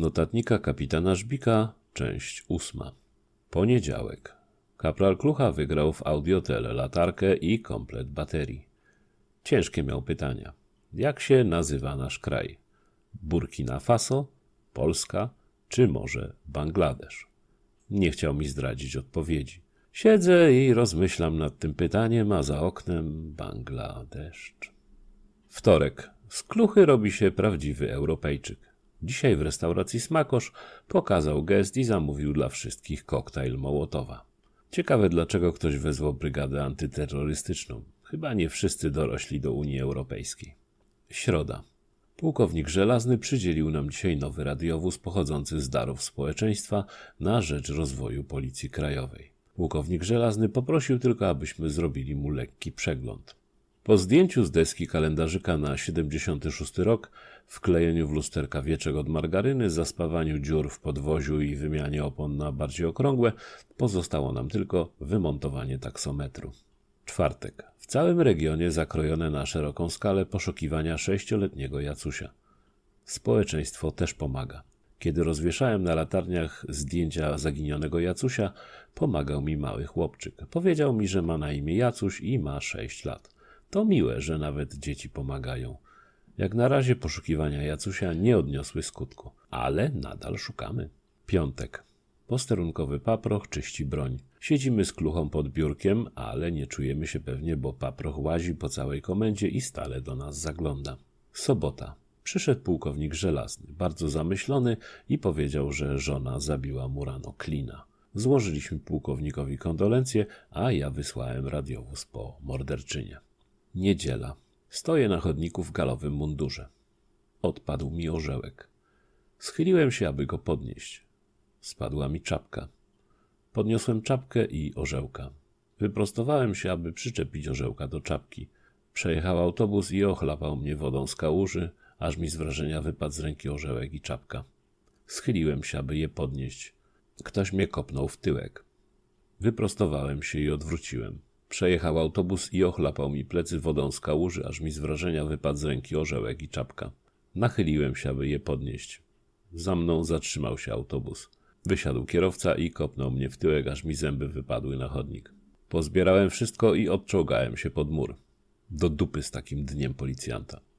notatnika kapitana Żbika, część ósma. Poniedziałek. Kapral Klucha wygrał w Audiotel latarkę i komplet baterii. Ciężkie miał pytania. Jak się nazywa nasz kraj? Burkina Faso? Polska? Czy może Bangladesz? Nie chciał mi zdradzić odpowiedzi. Siedzę i rozmyślam nad tym pytaniem, a za oknem Bangladesz. Wtorek. Z kluchy robi się prawdziwy Europejczyk. Dzisiaj w restauracji Smakosz pokazał gest i zamówił dla wszystkich koktajl Mołotowa. Ciekawe dlaczego ktoś wezwał brygadę antyterrorystyczną. Chyba nie wszyscy dorośli do Unii Europejskiej. Środa. Pułkownik Żelazny przydzielił nam dzisiaj nowy radiowóz pochodzący z darów społeczeństwa na rzecz rozwoju Policji Krajowej. Pułkownik Żelazny poprosił tylko, abyśmy zrobili mu lekki przegląd. Po zdjęciu z deski kalendarzyka na 76 rok, wklejeniu w lusterka wieczek od margaryny, zaspawaniu dziur w podwoziu i wymianie opon na bardziej okrągłe, pozostało nam tylko wymontowanie taksometru. Czwartek. W całym regionie zakrojone na szeroką skalę poszukiwania sześcioletniego Jacusia. Społeczeństwo też pomaga. Kiedy rozwieszałem na latarniach zdjęcia zaginionego Jacusia, pomagał mi mały chłopczyk. Powiedział mi, że ma na imię Jacuś i ma 6 lat. To miłe, że nawet dzieci pomagają. Jak na razie poszukiwania Jacusia nie odniosły skutku, ale nadal szukamy. Piątek. Posterunkowy paproch czyści broń. Siedzimy z kluchą pod biurkiem, ale nie czujemy się pewnie, bo paproch łazi po całej komendzie i stale do nas zagląda. Sobota. Przyszedł pułkownik żelazny, bardzo zamyślony i powiedział, że żona zabiła mu rano klina. Złożyliśmy pułkownikowi kondolencje, a ja wysłałem radiowóz po morderczynie. Niedziela. Stoję na chodniku w galowym mundurze. Odpadł mi orzełek. Schyliłem się, aby go podnieść. Spadła mi czapka. Podniosłem czapkę i orzełka. Wyprostowałem się, aby przyczepić orzełka do czapki. Przejechał autobus i ochlapał mnie wodą z kałuży, aż mi z wrażenia wypadł z ręki orzełek i czapka. Schyliłem się, aby je podnieść. Ktoś mnie kopnął w tyłek. Wyprostowałem się i odwróciłem. Przejechał autobus i ochlapał mi plecy wodą z kałuży, aż mi z wrażenia wypadł z ręki orzełek i czapka. Nachyliłem się, aby je podnieść. Za mną zatrzymał się autobus. Wysiadł kierowca i kopnął mnie w tyłek, aż mi zęby wypadły na chodnik. Pozbierałem wszystko i odczołgałem się pod mur. Do dupy z takim dniem policjanta.